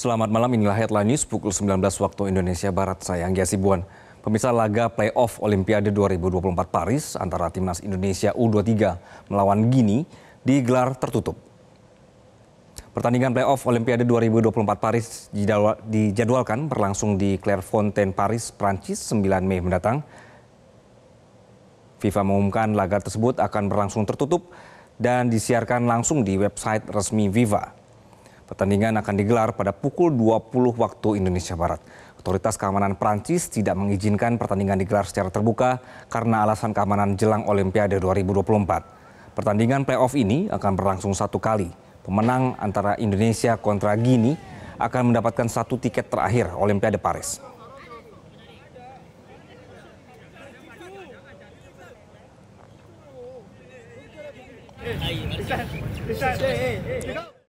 Selamat malam, inilah headline news pukul 19 waktu Indonesia Barat. Saya Anggia Sibuan. Pemirsa laga playoff Olimpiade 2024 Paris antara timnas Indonesia U23 melawan Gini digelar tertutup. Pertandingan playoff Olimpiade 2024 Paris dijadwalkan berlangsung di Clairefontaine, Paris, Prancis 9 Mei mendatang. FIFA mengumumkan laga tersebut akan berlangsung tertutup dan disiarkan langsung di website resmi FIFA. Pertandingan akan digelar pada pukul 20 waktu Indonesia Barat. Otoritas keamanan Prancis tidak mengizinkan pertandingan digelar secara terbuka karena alasan keamanan jelang Olimpiade 2024. Pertandingan playoff ini akan berlangsung satu kali. Pemenang antara Indonesia kontra Gini akan mendapatkan satu tiket terakhir Olimpiade Paris. Hey, hey, hey,